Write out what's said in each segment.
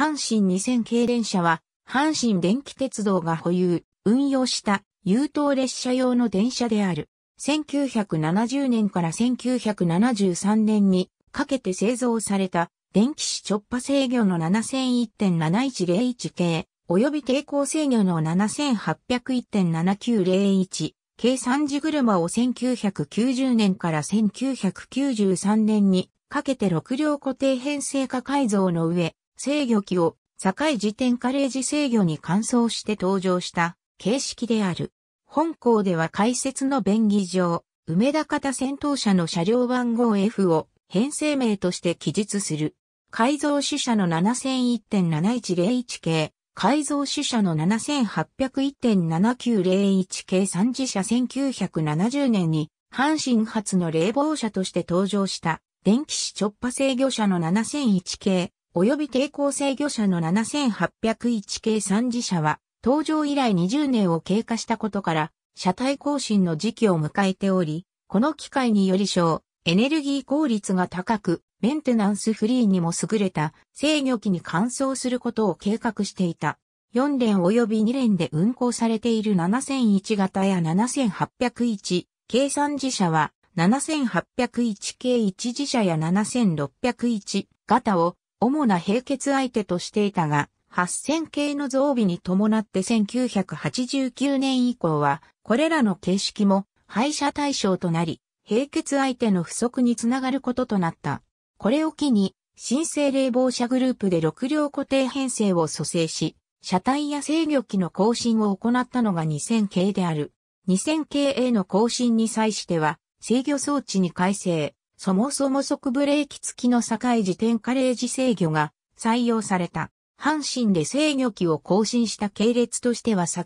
阪神2000系電車は、阪神電気鉄道が保有、運用した優等列車用の電車である。1970年から1973年にかけて製造された電気子直波制御の7001.7101系、及び抵抗制御の7801.7901計3時車を1990年から1993年にかけて6両固定編成化改造の上、制御機を境時点カレージ制御に換装して登場した形式である。本校では解説の便宜上、梅田方戦闘車の車両番号 F を編成名として記述する。改造主車の7001.7101系、改造主車の7801.7901系3次車1970年に、阪神発の冷房車として登場した、電気子直波制御車の7001系、及び抵抗制御車の7801系3次車は、登場以来20年を経過したことから、車体更新の時期を迎えており、この機会により小、エネルギー効率が高く、メンテナンスフリーにも優れた制御機に換装することを計画していた。4連及び2連で運行されている7001型や7801、系三自社は7801系1自社や7601型を主な並結相手としていたが、8000系の増備に伴って1989年以降は、これらの形式も廃車対象となり、並結相手の不足につながることとなった。これを機に、新生冷房車グループで6両固定編成を蘇生し、車体や制御機の更新を行ったのが2000系である。2000系への更新に際しては、制御装置に改正、そもそも即ブレーキ付きの境時点カレージ制御が採用された。阪神で制御機を更新した系列としては境、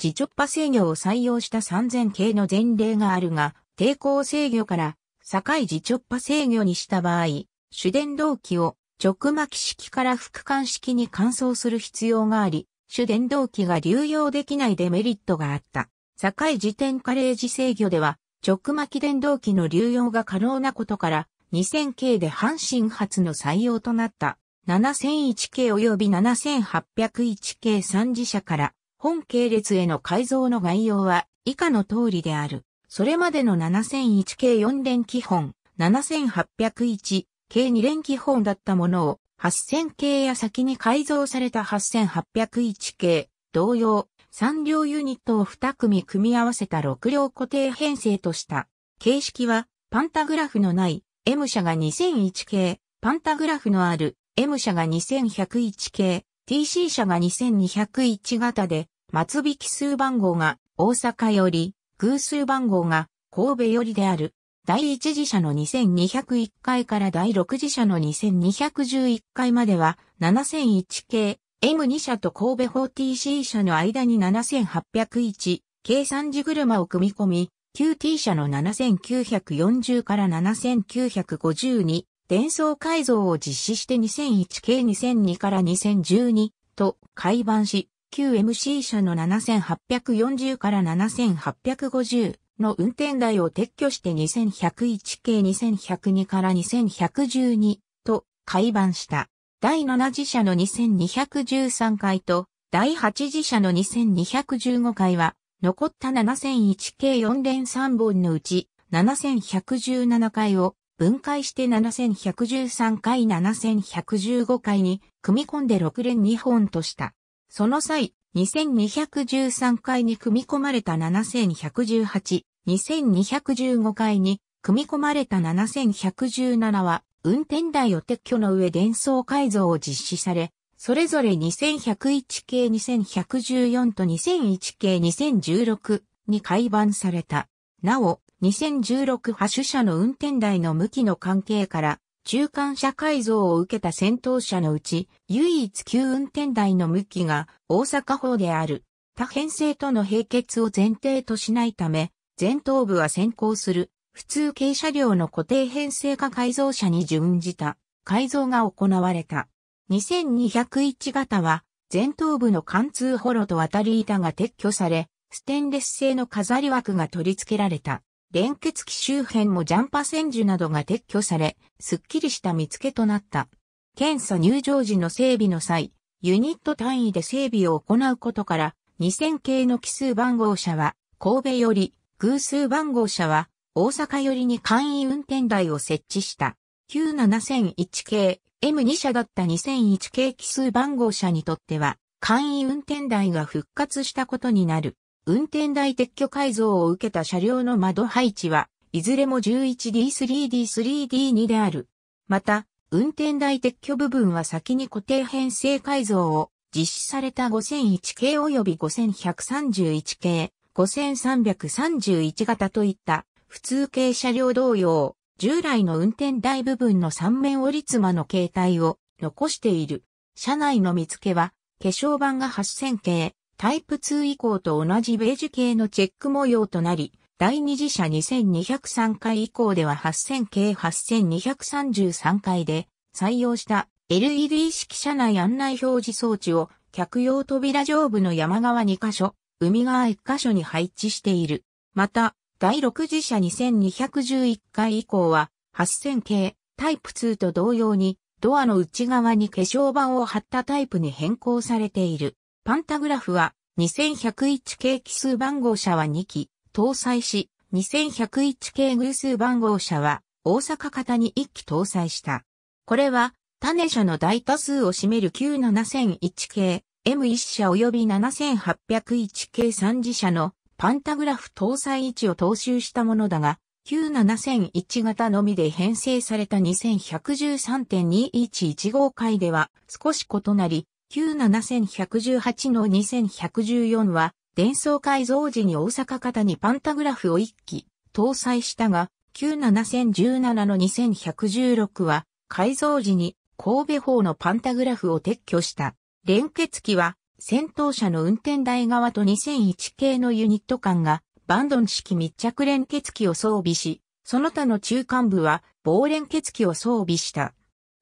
自直波制御を採用した3000系の前例があるが、抵抗制御から境自直波制御にした場合、主電動機を直巻式から副管式に換装する必要があり、主電動機が流用できないデメリットがあった。境自転カレージ制御では、直巻電動機の流用が可能なことから、2000系で阪神発の採用となった、7001系及び7801系3次社から、本系列への改造の概要は以下の通りである。それまでの7001系4連基本、7801系2連基本だったものを、8000系や先に改造された8801系、同様、3両ユニットを2組組み合わせた6両固定編成とした。形式は、パンタグラフのない M 社が2001系、パンタグラフのある M 社が2101系、TC 社が2201型で、末引き数番号が大阪より、偶数番号が神戸よりである。第一次社の2201回から第六次社の2211回までは7001系、M2 社と神戸 4TC 社の間に7801、k 3次車を組み込み、QT 社の7940から7950に、伝送改造を実施して2001 k 2002から2012と改版し、QMC 社の7840から7850の運転台を撤去して2101 k 2102から2112と改版した。第7次社の2213回と、第8次社の2215回は、残った7001系4連3本のうち、7117回を分解して7113回7115回に組み込んで6連2本とした。その際、2213回に組み込まれた7118、2215回に組み込まれた7117は運転台を撤去の上伝送改造を実施され、それぞれ2101系2114と2001系2016に改版された。なお、2016派手車の運転台の向きの関係から、中間車改造を受けた先頭車のうち、唯一旧運転台の向きが大阪方である。多編成との並結を前提としないため、前頭部は先行する普通軽車両の固定編成化改造車に準じた改造が行われた。2201型は前頭部の貫通ホロと渡り板が撤去され、ステンレス製の飾り枠が取り付けられた。連結機周辺もジャンパ千樹などが撤去され、すっきりした見つけとなった。検査入場時の整備の際、ユニット単位で整備を行うことから、2000系の奇数番号車は神戸より、偶数番号車は大阪寄りに簡易運転台を設置した。旧7001系 M2 社だった2001系奇数番号車にとっては、簡易運転台が復活したことになる。運転台撤去改造を受けた車両の窓配置は、いずれも 11D3D3D2 である。また、運転台撤去部分は先に固定編成改造を実施された5001系及び5131系、5331型といった普通系車両同様、従来の運転台部分の3面折り妻の形態を残している。車内の見つけは、化粧板が8000系、タイプ2以降と同じベージュ系のチェック模様となり、第二次車2203回以降では8000系8233回で採用した LED 式車内案内表示装置を客用扉上部の山側2箇所、海側1箇所に配置している。また、第6次車2211回以降は、8000系、タイプ2と同様に、ドアの内側に化粧板を貼ったタイプに変更されている。パンタグラフは、2101系奇数番号車は2機、搭載し、2101系偶数番号車は、大阪型に1機搭載した。これは、種車の大多数を占める97001系、M1 車及び7801系3次車のパンタグラフ搭載位置を踏襲したものだが、97001型のみで編成された2113.211号回では少し異なり、97118の2114は、伝送改造時に大阪型にパンタグラフを1機搭載したが、97017の2116は、改造時に神戸方のパンタグラフを撤去した。連結機は戦闘車の運転台側と2001系のユニット間がバンドン式密着連結機を装備し、その他の中間部は棒連結機を装備した。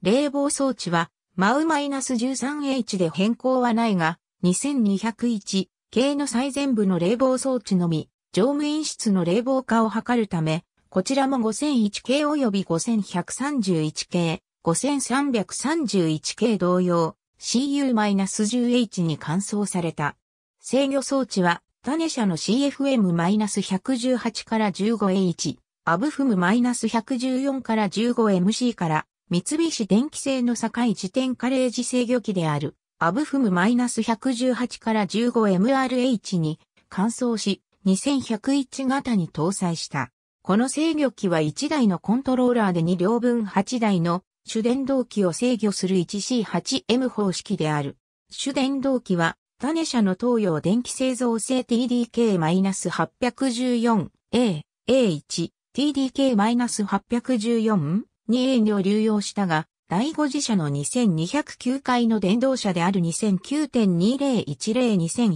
冷房装置は、マウマイナス -13H で変更はないが、2201系の最前部の冷房装置のみ、乗務員室の冷房化を図るため、こちらも5001系及び5131系、5331系同様、CU-10H に換装された。制御装置は、種社の CFM-118 から 15H、アブフム -114 から 15MC から、三菱電機製の境自転カレージ制御機である、アブフム -118 から 15MRH に換装し、2101型に搭載した。この制御機は1台のコントローラーで2両分8台の主電動機を制御する 1C8M 方式である。主電動機は、種社の東洋電気製造製 TDK-814A、A1、TDK-814、2A にを流用したが、第5次社の2209回の電動車である2009.2010、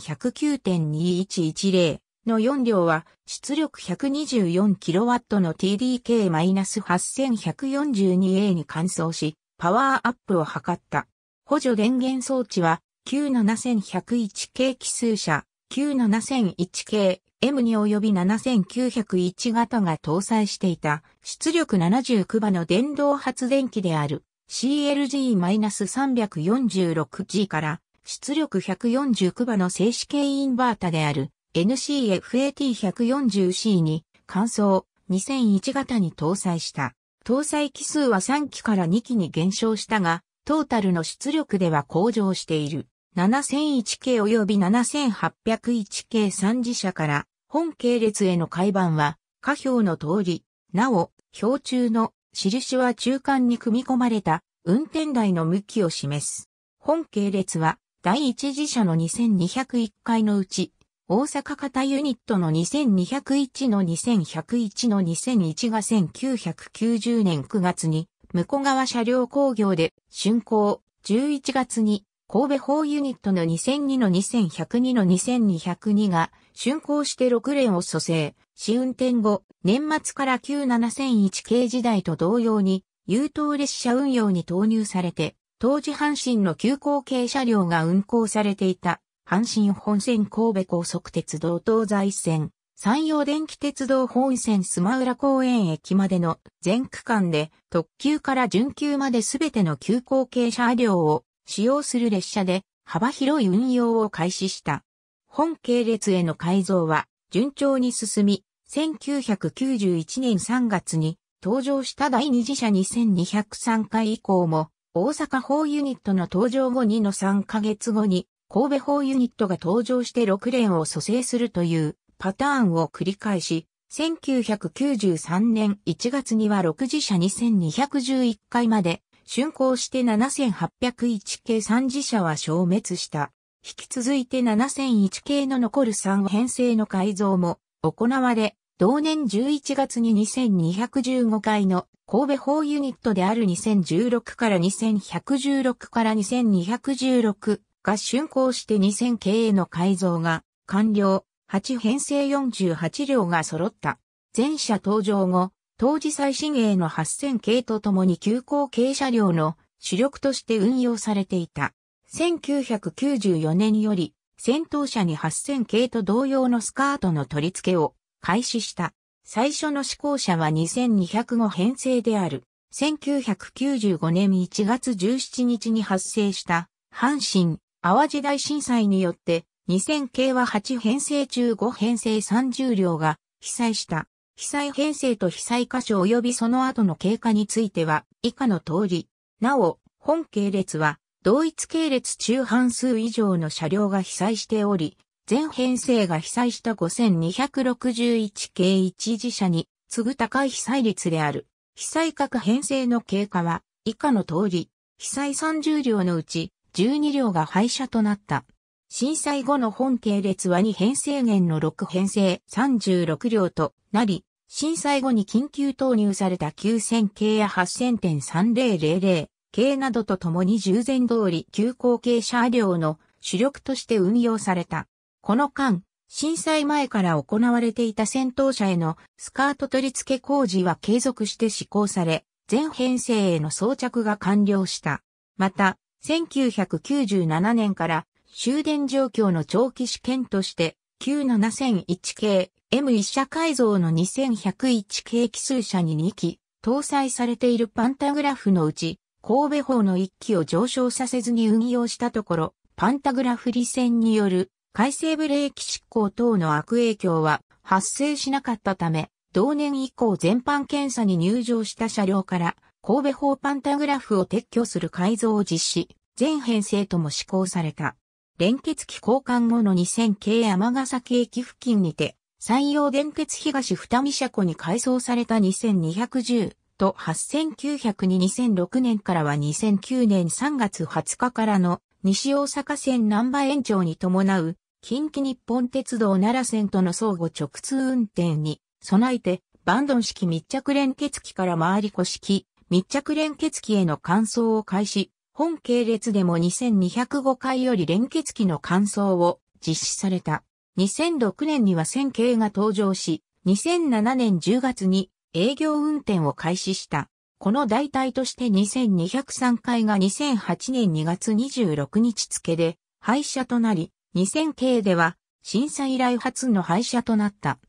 2109.2110、の4両は出力 124kW の TDK-8142A に換装し、パワーアップを図った。補助電源装置は97101系奇数車、97001系 M に及び7901型が搭載していた出力79馬の電動発電機である CLG-346G から出力149馬の静止系インバータである NCFAT140C に、換装、2001型に搭載した。搭載機数は3機から2機に減少したが、トータルの出力では向上している。7001系及び7801系3次車から本系列への改版は下表の通り、なお、表中の印は中間に組み込まれた運転台の向きを示す。本系列は第1次車の2201回のうち大阪型ユニットの2201の2101の2001が1990年9月に、向川車両工業で、竣工、11月に、神戸法ユニットの2002の2102の2202が、竣工して6連を蘇生、試運転後、年末から9 7001系時代と同様に、優等列車運用に投入されて、当時阪神の急行系車両が運行されていた阪神本線神戸高速鉄道東西線、山陽電気鉄道本線須磨浦公園駅までの全区間で特急から準急まですべての急行系車両を使用する列車で幅広い運用を開始した。本系列への改造は順調に進み、1991年3月に登場した第二次車2203回以降も大阪法ユニットの登場後2の3ヶ月後に神戸砲ユニットが登場して6連を蘇生するというパターンを繰り返し、1993年1月には6次車2211回まで、竣工して7801系3次車は消滅した。引き続いて7001系の残る3編成の改造も行われ、同年11月に2215回の神戸砲ユニットである2016から2116から2216が竣工して2000系への改造が完了、8編成48両が揃った。全車登場後、当時最新鋭の8000系とともに急行系車両の主力として運用されていた。1994年より、戦闘車に8000系と同様のスカートの取り付けを開始した。最初の試行車は2205編成である。1995年1月17日に発生した、阪神淡路大震災によって2000系は8編成中5編成30両が被災した。被災編成と被災箇所及びその後の経過については以下の通り。なお、本系列は同一系列中半数以上の車両が被災しており、全編成が被災した5261系一次車に次ぐ高い被災率である。被災各編成の経過は以下の通り、被災30両のうち12両が廃車となった。震災後の本系列は2編成年の6編成36両となり、震災後に緊急投入された9000系や8000.3000系などとともに従前通り急行系車両の主力として運用された。この間、震災前から行われていた戦闘車へのスカート取り付け工事は継続して施行され、全編成への装着が完了した。また、1997年から終電状況の長期試験として、97001系 M1 社改造の2101系奇数車に2機、搭載されているパンタグラフのうち、神戸方の1機を上昇させずに運用したところ、パンタグラフ利線による改正ブレーキ執行等の悪影響は発生しなかったため、同年以降全般検査に入場した車両から神戸方パンタグラフを撤去する改造を実施、全編成とも施行された。連結機交換後の2000系ヶ崎駅付近にて、山陽電鉄東二見車庫に改装された2210と8900に2006年からは2009年3月20日からの西大阪線南波延長に伴う近畿日本鉄道奈良線との相互直通運転に備えてバンドン式密着連結機から回り子式密着連結機への換装を開始、本系列でも2205回より連結機の換装を実施された。2006年には1000系が登場し、2007年10月に営業運転を開始した。この代替として2203回が2008年2月26日付で廃車となり、2000系では審査以来初の廃車となった。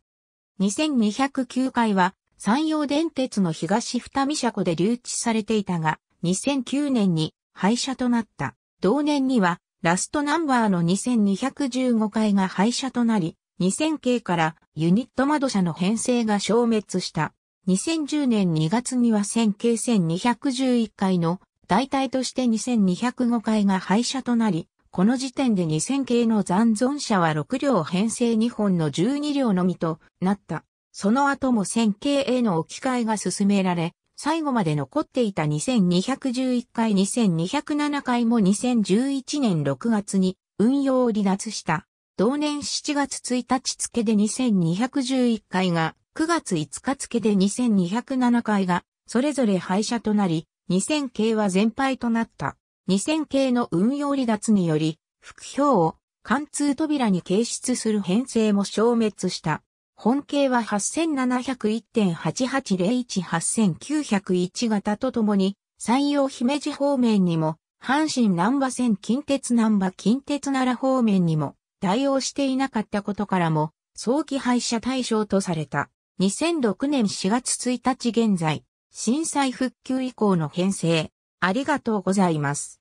2209回は山陽電鉄の東二見車庫で留置されていたが、2009年に廃車となった。同年には、ラストナンバーの2215回が廃車となり、2000系からユニット窓車の編成が消滅した。2010年2月には1000系1211回の代替として2205回が廃車となり、この時点で2000系の残存車は6両編成2本の12両のみとなった。その後も線形への置き換えが進められ、最後まで残っていた2211回2207回も2011年6月に運用を離脱した。同年7月1日付で2211回が、9月5日付で2207回が、それぞれ廃車となり、2000系は全廃となった。2000系の運用離脱により、副票を貫通扉に掲出する編成も消滅した。本径は8701.8801-8901型とともに、山陽姫路方面にも、阪神南波線近鉄南波近鉄奈良方面にも、対応していなかったことからも、早期廃車対象とされた。2006年4月1日現在、震災復旧以降の編成、ありがとうございます。